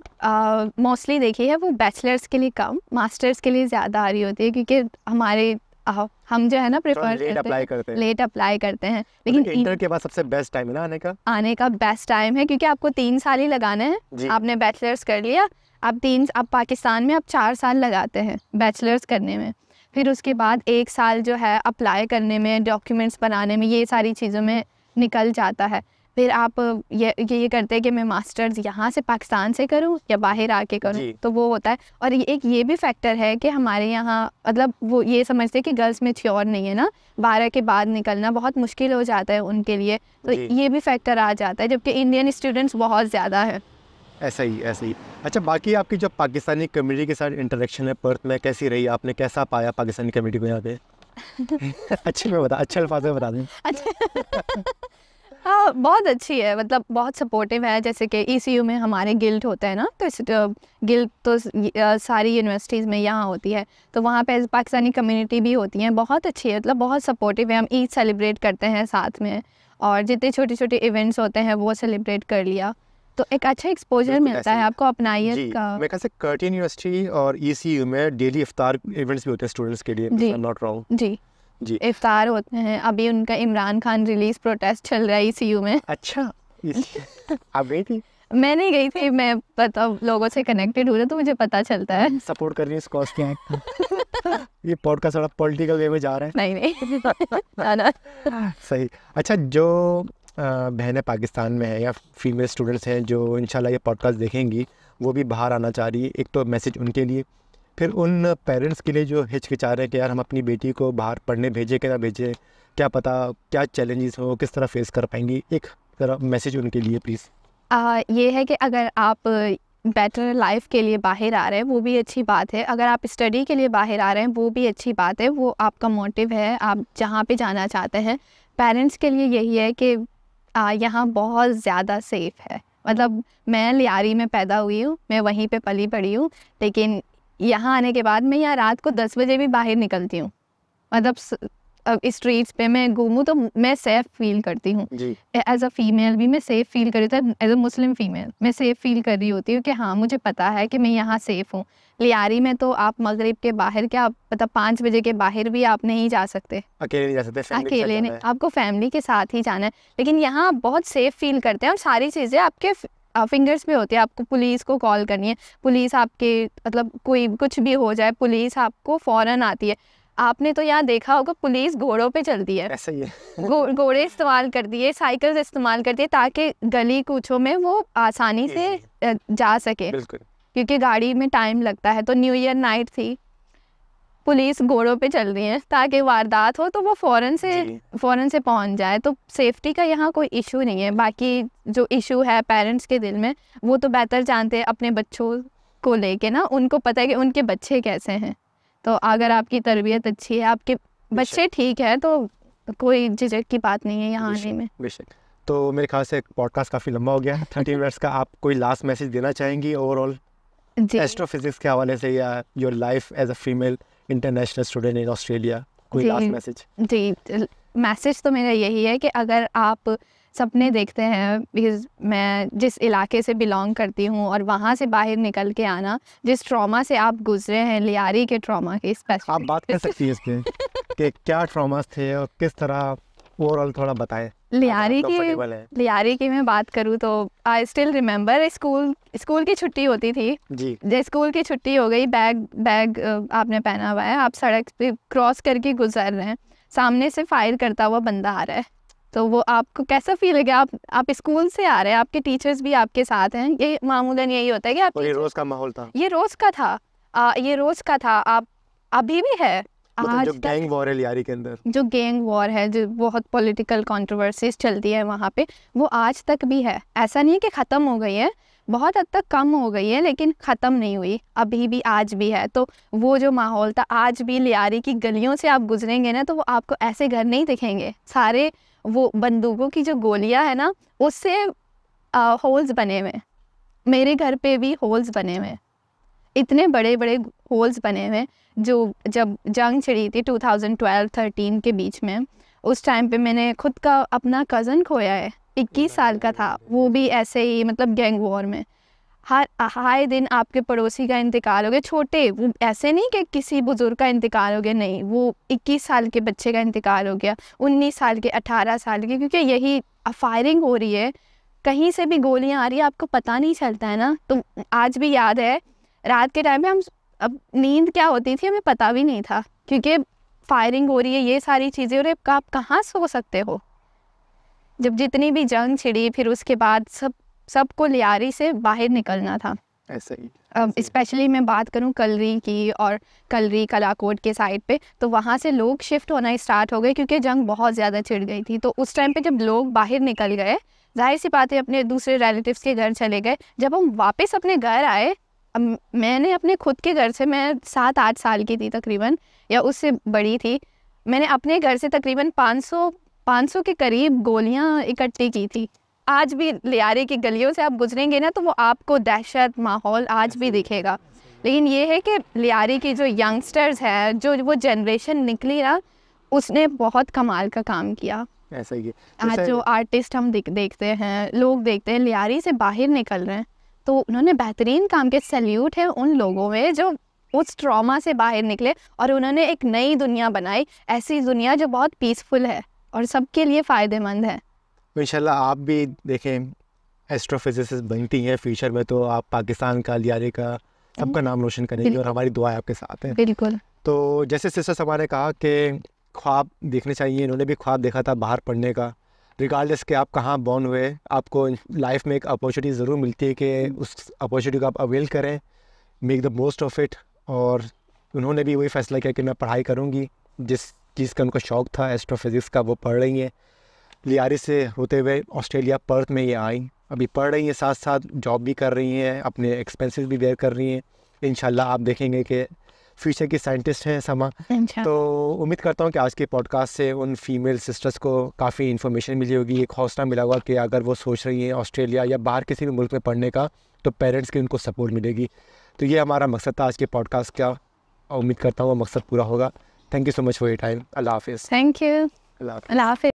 मोस्टली देखी है वो बैचलर्स के लिए कम मास्टर्स के लिए ज़्यादा आ रही होती है क्योंकि हमारे हम जो है ना प्रेफर लेट अप्लाई करते हैं लेट अप्लाई करते हैं मतलब लेकिन इंटर के बाद सबसे बेस्ट टाइम है ना आने का आने का बेस्ट टाइम है क्योंकि आपको तीन साल ही लगाने हैं आपने बैचलर्स कर लिया आप तीन आप पाकिस्तान में आप चार साल लगाते हैं बैचलर्स करने में फिर उसके बाद एक साल जो है अप्लाई करने में डॉक्यूमेंट्स बनाने में ये सारी चीज़ों में निकल जाता है फिर आप ये ये, करते हैं कि मैं मास्टर्स यहाँ से पाकिस्तान से करूँ या बाहर आके करूँ तो वो होता है और ये, एक ये भी फैक्टर है कि हमारे यहाँ मतलब वो ये समझते हैं कि गर्ल्स में थ्योर नहीं है ना बारह के बाद निकलना बहुत मुश्किल हो जाता है उनके लिए तो ये भी फैक्टर आ जाता है जबकि इंडियन स्टूडेंट्स बहुत ज़्यादा है ऐसा ही ऐसा ही अच्छा बाकी आपकी जो पाकिस्तानी कम्युनिटी के साथ इंटरेक्शन है पर्थ में कैसी रही आपने कैसा पाया पाकिस्तानी कम्युनिटी को यहाँ पे [LAUGHS] अच्छे में बता अच्छे अल्फाज में बता दें अच्छा हाँ बहुत अच्छी है मतलब बहुत सपोर्टिव है जैसे कि ई e में हमारे गिल्ड होता है ना तो इस गिल्ड तो, तो सारी यूनिवर्सिटीज़ में यहाँ होती है तो वहाँ पे पाकिस्तानी कम्युनिटी भी होती है बहुत अच्छी है मतलब बहुत सपोर्टिव है हम ईद सेलिब्रेट करते हैं साथ में और जितने छोटे छोटे इवेंट्स होते हैं वो सेलिब्रेट कर लिया तो एक अच्छा एक्सपोजर मिलता है आपको अपनाइए का कर्टिन यूनिवर्सिटी और ई e में डेली इफ्तार इवेंट्स भी होते हैं स्टूडेंट्स के लिए नॉट रॉन्ग जी इफ्तार होते हैं अभी उनका इमरान खान रिलीज प्रोटेस्ट चल रहा है ईसीयू e में अच्छा [LAUGHS] आप गई थी मैं नहीं गई थी मैं पता लोगों से कनेक्टेड हूँ तो मुझे पता चलता है सपोर्ट [LAUGHS] कर रही है इस कॉज की ये पॉडकास्ट थोड़ा पॉलिटिकल वे में जा रहे हैं नहीं नहीं [LAUGHS] सही अच्छा जो बहनें पाकिस्तान में है या फीमेल स्टूडेंट्स हैं जो इंशाल्लाह ये पॉडकास्ट देखेंगी वो भी बाहर आना चाह रही है एक तो मैसेज उनके लिए फिर उन पेरेंट्स के लिए जो हिचकिचा रहे हैं कि यार हम अपनी बेटी को बाहर पढ़ने भेजें क्या भेजें क्या पता क्या चैलेंजेस हो किस तरह फेस कर पाएंगी एक तरह मैसेज उनके लिए प्लीज़ ये है कि अगर आप बेटर लाइफ के लिए बाहर आ रहे हैं वो भी अच्छी बात है अगर आप स्टडी के लिए बाहर आ रहे हैं वो भी अच्छी बात है वो आपका मोटिव है आप जहाँ पे जाना चाहते हैं पेरेंट्स के लिए यही है कि यहाँ बहुत ज़्यादा सेफ है मतलब मैं लियारी में पैदा हुई हूँ मैं वहीं पे पली पड़ी हूँ लेकिन यहाँ आने के बाद मैं यहाँ रात को दस बजे भी बाहर निकलती हूँ मतलब अब स्ट्रीट्स पे मैं घूमू तो मैं सेफ फील करती हूँ एज अ फीमेल भी मैं सेफ फील कर रही होती एज अ मुस्लिम फीमेल मैं सेफ फील कर रही होती हूँ कि हाँ मुझे पता है कि मैं यहाँ सेफ हूँ लियारी में तो आप मगरिब के बाहर क्या मतलब पाँच बजे के बाहर भी आप नहीं जा सकते अकेले नहीं जा सकते अकेले नहीं आपको फैमिली के साथ ही जाना है लेकिन यहाँ आप बहुत सेफ फील करते हैं और सारी चीज़ें आपके फिंगर्स पे होती है आपको पुलिस को कॉल करनी है पुलिस आपके मतलब कोई कुछ भी हो जाए पुलिस आपको फ़ौरन आती है आपने तो यहाँ देखा होगा पुलिस घोड़ों पे चलती है ऐसा ही है घोड़े गो, इस्तेमाल करती है साइकिल इस्तेमाल करती है ताकि गली कूचों में वो आसानी से जा सके क्योंकि गाड़ी में टाइम लगता है तो न्यू ईयर नाइट थी पुलिस घोड़ों पे चल रही है ताकि वारदात हो तो वो फ़ौरन से फ़ौरन से पहुंच जाए तो सेफ्टी का यहाँ कोई इशू नहीं है बाकी जो इशू है पेरेंट्स के दिल में वो तो बेहतर जानते हैं अपने बच्चों को लेके ना उनको पता है कि उनके बच्चे कैसे हैं तो अगर आपकी तरबियत अच्छी है आपके बच्चे ठीक है तो कोई झिझक की बात नहीं है यहाँ आने में बेशक तो मेरे ख्याल से पॉडकास्ट काफ़ी लंबा हो गया थर्टी मिनट्स [LAUGHS] का आप कोई लास्ट मैसेज देना चाहेंगी ओवरऑल एस्ट्रोफिजिक्स के हवाले से या your life as a female international student in Australia कोई लास्ट मैसेज जी मैसेज तो मेरा यही है कि अगर आप सपने देखते हैं बिकॉज मैं जिस इलाके से बिलोंग करती हूँ और वहाँ से बाहर निकल के आना जिस ट्रॉमा से आप गुजरे हैं लियारी के ट्रॉमा के स्पेशल आप बात कर सकती हैं कि क्या ट्रॉमास थे और किस तरह ओवरऑल थोड़ा बताएं हाँ, तो लियारी मतलब की लियारी की मैं बात करूँ तो I still remember school school की छुट्टी होती थी जी स्कूल की छुट्टी हो गई बैग बैग आपने पहना हुआ है आप सड़क पे क्रॉस करके गुजर रहे हैं सामने से फायर करता हुआ बंदा आ रहा है तो वो आपको कैसा फील है आप आप स्कूल से आ रहे हैं आपके टीचर्स भी आपके साथ हैं ये मामूलन यही होता है कि आप तो ये रोज का माहौल था ये रोज का था आ, ये रोज का था आप अभी भी है आज मतलब जो गैंग वॉर है लियारी के अंदर जो गैंग वॉर है जो बहुत पॉलिटिकल कंट्रोवर्सीज चलती है वहाँ पे वो आज तक भी है ऐसा नहीं है कि ख़त्म हो गई है बहुत हद तक कम हो गई है लेकिन ख़त्म नहीं हुई अभी भी आज भी है तो वो जो माहौल था आज भी लियारी की गलियों से आप गुजरेंगे ना तो वो आपको ऐसे घर नहीं दिखेंगे सारे वो बंदूकों की जो गोलियाँ है ना उससे होल्स बने हुए मेरे घर पे भी होल्स बने हुए हैं इतने बड़े बड़े होल्स बने हुए जो जब जंग छिड़ी थी 2012-13 के बीच में उस टाइम पे मैंने खुद का अपना कज़न खोया है 21 साल का था वो भी ऐसे ही मतलब गैंग वॉर में हर हाय दिन आपके पड़ोसी का इंतकाल हो गया छोटे वो ऐसे नहीं कि किसी बुज़ुर्ग का इंतकाल हो गया नहीं वो 21 साल के बच्चे का इंतकाल हो गया 19 साल के 18 साल के क्योंकि यही फायरिंग हो रही है कहीं से भी गोलियां आ रही है आपको पता नहीं चलता है ना तो आज भी याद है रात के टाइम में हम अब नींद क्या होती थी हमें पता भी नहीं था क्योंकि फायरिंग हो रही है ये सारी चीज़ें और आप कहाँ सो सकते हो जब जितनी भी जंग छिड़ी फिर उसके बाद सब सबको लियारी से बाहर निकलना था ऐसे ही स्पेशली मैं बात करूं कलरी की और कलरी कलाकोट के साइड पे तो वहाँ से लोग शिफ्ट होना स्टार्ट हो गए क्योंकि जंग बहुत ज़्यादा छिड़ गई थी तो उस टाइम पे जब लोग बाहर निकल गए जाहिर सी बात है अपने दूसरे रिलेटिव्स के घर चले गए जब हम वापस अपने घर आए मैंने अपने खुद के घर से मैं सात आठ साल की थी तकरीबन या उससे बड़ी थी मैंने अपने घर से तकरीबन 500 500 के करीब गोलियां इकट्ठी की थी आज भी लियारे की गलियों से आप गुजरेंगे ना तो वो आपको दहशत माहौल आज भी दिखेगा लेकिन ये है कि लियारी की जो यंगस्टर्स है जो वो जनरेशन निकली ना उसने बहुत कमाल का काम किया ऐसा ही है आज जो आर्टिस्ट हम देखते हैं लोग देखते हैं लियारी से बाहर निकल रहे हैं तो उन्होंने बेहतरीन काम के सैल्यूट है उन लोगों में जो उस ट्रॉमा से बाहर निकले और उन्होंने एक नई दुनिया बनाई ऐसी दुनिया जो बहुत पीसफुल है और सबके लिए फ़ायदेमंद है तो इनशाला आप भी देखें एस्ट्रोफिजिसिस्ट बनती हैं फ्यूचर में तो आप पाकिस्तान का लियारे का सबका नाम रोशन करेंगे और हमारी दुआएं आपके साथ हैं बिल्कुल तो जैसे सब हमारे कहा कि ख्वाब देखने चाहिए इन्होंने भी ख्वाब देखा था बाहर पढ़ने का रिगार्डलेस कि आप कहाँ बॉर्न हुए आपको लाइफ में एक अपॉर्चुनिटी ज़रूर मिलती है कि उस अपॉर्चुनिटी को आप अवेल करें make the most of it और उन्होंने भी वही फैसला किया कि मैं पढ़ाई करूँगी जिस चीज़ का उनका शौक़ था एस्ट्रोफिज़िक्स का वो पढ़ रही हैं लियारी से होते हुए ऑस्ट्रेलिया पर्थ में ये आई अभी पढ़ रही हैं साथ साथ जॉब भी कर रही हैं अपने एक्सपेंसिस भी बेयर कर रही हैं इन आप देखेंगे कि फ्यूचर की साइंटिस्ट हैं समा अच्छा। तो उम्मीद करता हूँ कि आज के पॉडकास्ट से उन फीमेल सिस्टर्स को काफ़ी इन्फॉर्मेशन मिली होगी एक हौसला मिला होगा कि अगर वो सोच रही हैं ऑस्ट्रेलिया या बाहर किसी भी मुल्क में पढ़ने का तो पेरेंट्स की उनको सपोर्ट मिलेगी तो ये हमारा मकसद था आज के पॉडकास्ट का उम्मीद करता हूँ वो मकसद पूरा होगा thank you so much for your time अल्लाह हाफिज़ थैंक यू अल्लाह हाफिज़